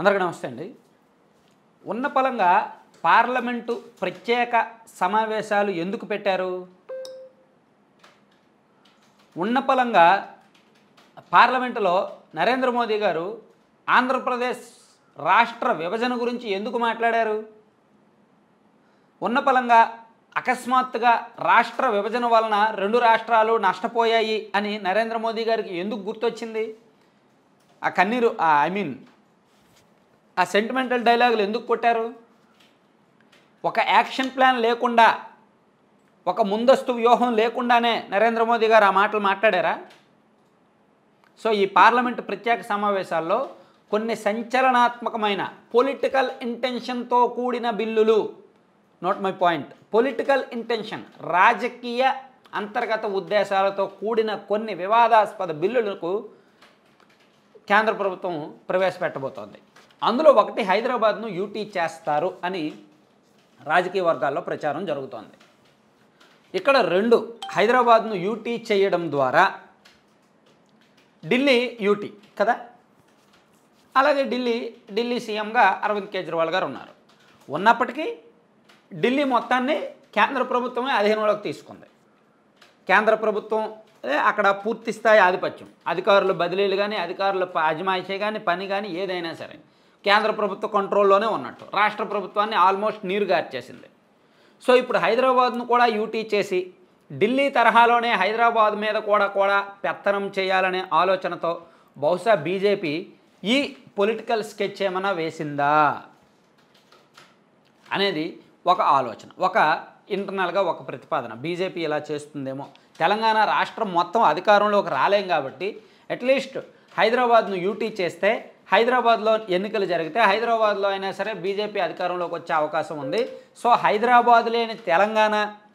అందరికీ నమస్తే అండి ఉన్న పలంగా పార్లమెంటు ప్రత్యేక సమావేశాలు ఎందుకు పెట్టారు ఉన్న పలంగా పార్లమెంటులో నరేంద్ర మోదీ గారు ఆంధ్రప్రదేశ్ రాష్ట్ర విభజన గురించి ఎందుకు మాట్లాడారు ఉన్న పలంగా అకస్మాత్తుగా రాష్ట్ర విభజన వలన రెండు రాష్ట్రాలు నష్టపోయాయి అని నరేంద్ర మోదీ గారికి ఎందుకు గుర్తొచ్చింది ఆ కన్నీరు ఐ మీన్ ఆ సెంటిమెంటల్ డైలాగులు ఎందుకు కొట్టారు ఒక యాక్షన్ ప్లాన్ లేకుండా ఒక ముందస్తు వ్యూహం లేకుండానే నరేంద్ర మోదీ గారు ఆ మాటలు మాట్లాడారా సో ఈ పార్లమెంటు ప్రత్యేక సమావేశాల్లో కొన్ని సంచలనాత్మకమైన పొలిటికల్ ఇంటెన్షన్తో కూడిన బిల్లులు note my point political intention రాజకీయ అంతర్గత ఉద్దేశాలతో కూడిన కొన్ని వివాదాస్పద బిల్లులకు కేంద్ర ప్రభుత్వం ప్రవేశపెట్టబోతోంది అందులో ఒకటి హైదరాబాద్ను యూటీ చేస్తారు అని రాజకీయ వర్గాల్లో ప్రచారం జరుగుతోంది ఇక్కడ రెండు హైదరాబాద్ను యూటీ చేయడం ద్వారా ఢిల్లీ యూటీ కదా అలాగే ఢిల్లీ ఢిల్లీ సీఎంగా అరవింద్ కేజ్రీవాల్ గారు ఉన్నారు ఉన్నప్పటికీ ఢిల్లీ మొత్తాన్ని కేంద్ర ప్రభుత్వమే అధీనంలోకి తీసుకుంది కేంద్ర ప్రభుత్వం అక్కడ పూర్తి స్థాయి ఆధిపత్యం అధికారులు బదిలీలు కానీ అధికారుల అజమాయిషే కానీ పని కానీ ఏదైనా సరే కేంద్ర ప్రభుత్వ కంట్రోల్లోనే ఉన్నట్టు రాష్ట్ర ప్రభుత్వాన్ని ఆల్మోస్ట్ నీరుగార్చేసింది సో ఇప్పుడు హైదరాబాద్ను కూడా యూటీ చేసి ఢిల్లీ తరహాలోనే హైదరాబాద్ మీద కూడా కూడా పెత్తనం చేయాలనే ఆలోచనతో బహుశా బీజేపీ ఈ పొలిటికల్ స్కెచ్ ఏమైనా వేసిందా అనేది ఒక ఆలోచన ఒక ఇంటర్నల్గా ఒక ప్రతిపాదన బీజేపీ ఇలా చేస్తుందేమో తెలంగాణ రాష్ట్రం మొత్తం అధికారంలోకి రాలేం కాబట్టి అట్లీస్ట్ హైదరాబాద్ను యూటీ చేస్తే హైదరాబాద్లో ఎన్నికలు జరిగితే హైదరాబాద్లో అయినా సరే బీజేపీ అధికారంలోకి వచ్చే అవకాశం ఉంది సో హైదరాబాద్ లేని తెలంగాణ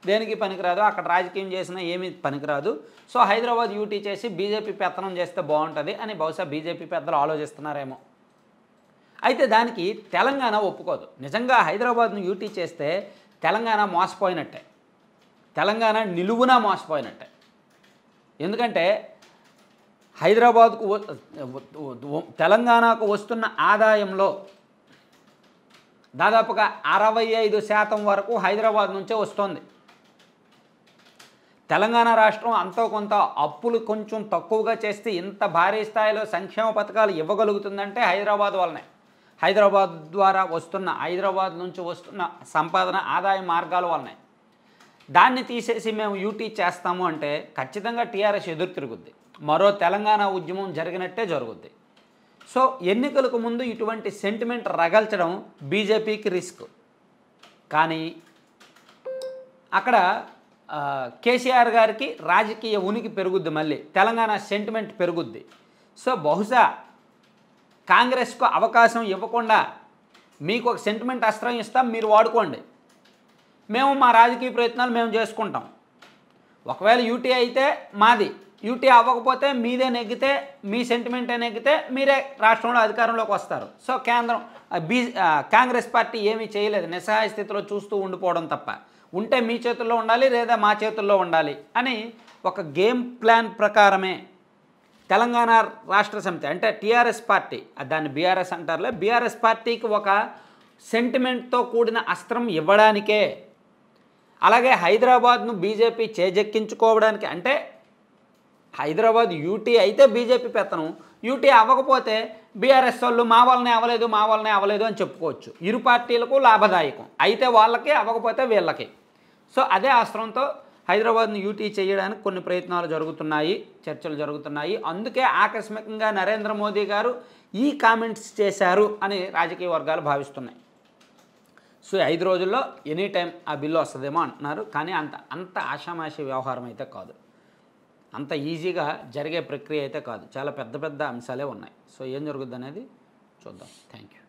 దేనికి పనికిరాదు అక్కడ రాజకీయం చేసినా ఏమీ పనికిరాదు సో హైదరాబాద్ యూటీ చేసి బీజేపీ పెత్తనం చేస్తే బాగుంటుంది అని బహుశా బీజేపీ పెద్దలు ఆలోచిస్తున్నారేమో అయితే దానికి తెలంగాణ ఒప్పుకోదు నిజంగా హైదరాబాద్ను యూటీ చేస్తే తెలంగాణ మోసపోయినట్టే తెలంగాణ నిలువునా మోసపోయినట్టే ఎందుకంటే హైదరాబాద్కు తెలంగాణకు వస్తున్న ఆదాయంలో దాదాపుగా అరవై ఐదు శాతం వరకు హైదరాబాద్ నుంచే వస్తుంది తెలంగాణ రాష్ట్రం అంతో కొంత అప్పులు కొంచెం తక్కువగా చేస్తే ఇంత భారీ స్థాయిలో సంక్షేమ పథకాలు ఇవ్వగలుగుతుందంటే హైదరాబాద్ వల్లనే హైదరాబాద్ ద్వారా వస్తున్న హైదరాబాద్ నుంచి వస్తున్న సంపాదన ఆదాయ మార్గాల వల్లనే దాన్ని తీసేసి మేము యూటీ చేస్తాము అంటే ఖచ్చితంగా టీఆర్ఎస్ ఎదురు తిరుగుద్ది మరో తెలంగాణ ఉద్యమం జరిగినట్టే జరుగుద్ది సో ఎన్నికలకు ముందు ఇటువంటి సెంటిమెంట్ రగల్చడం బీజేపీకి రిస్క్ కానీ అక్కడ కేసీఆర్ గారికి రాజకీయ ఉనికి పెరుగుద్ది మళ్ళీ తెలంగాణ సెంటిమెంట్ పెరుగుద్ది సో బహుశా కాంగ్రెస్కు అవకాశం ఇవ్వకుండా మీకు ఒక సెంటిమెంట్ అస్త్రం ఇస్తాం మీరు వాడుకోండి మేము మా రాజకీయ ప్రయత్నాలు మేము చేసుకుంటాం ఒకవేళ యూటీ అయితే మాది యూటీ అవ్వకపోతే మీదే నెగ్గితే మీ సెంటిమెంటే నెగ్గితే మీరే రాష్ట్రంలో అధికారంలోకి వస్తారు సో కేంద్రం బీ కాంగ్రెస్ పార్టీ ఏమీ చేయలేదు నిస్సహాయ స్థితిలో చూస్తూ ఉండిపోవడం తప్ప ఉంటే మీ చేతుల్లో ఉండాలి లేదా మా చేతుల్లో ఉండాలి అని ఒక గేమ్ ప్లాన్ ప్రకారమే తెలంగాణ రాష్ట్ర సమితి అంటే టీఆర్ఎస్ పార్టీ దాన్ని బీఆర్ఎస్ అంటారులే బీఆర్ఎస్ పార్టీకి ఒక సెంటిమెంట్తో కూడిన అస్త్రం ఇవ్వడానికే అలాగే హైదరాబాద్ను బీజేపీ చేజెక్కించుకోవడానికి అంటే హైదరాబాద్ యూటీ అయితే బీజేపీ పెత్తనం యూటీ అవ్వకపోతే బీఆర్ఎస్ వాళ్ళు మా వాళ్ళని అవ్వలేదు మా వాళ్ళని అవ్వలేదు అని చెప్పుకోవచ్చు ఇరు పార్టీలకు లాభదాయకం అయితే వాళ్ళకి అవ్వకపోతే వీళ్ళకి సో అదే ఆశ్రమంతో హైదరాబాద్ను యూటీ చేయడానికి కొన్ని ప్రయత్నాలు జరుగుతున్నాయి చర్చలు జరుగుతున్నాయి అందుకే ఆకస్మికంగా నరేంద్ర మోదీ గారు ఈ కామెంట్స్ చేశారు అని రాజకీయ వర్గాలు భావిస్తున్నాయి సో ఐదు రోజుల్లో ఎనీ టైం ఆ బిల్లు వస్తుందేమో అంటున్నారు కానీ అంత అంత ఆషామాషి వ్యవహారం అయితే కాదు అంత ఈజీగా జరిగే ప్రక్రియ అయితే కాదు చాలా పెద్ద పెద్ద అంశాలే ఉన్నాయి సో ఏం జరుగుద్ది అనేది చూద్దాం థ్యాంక్ యూ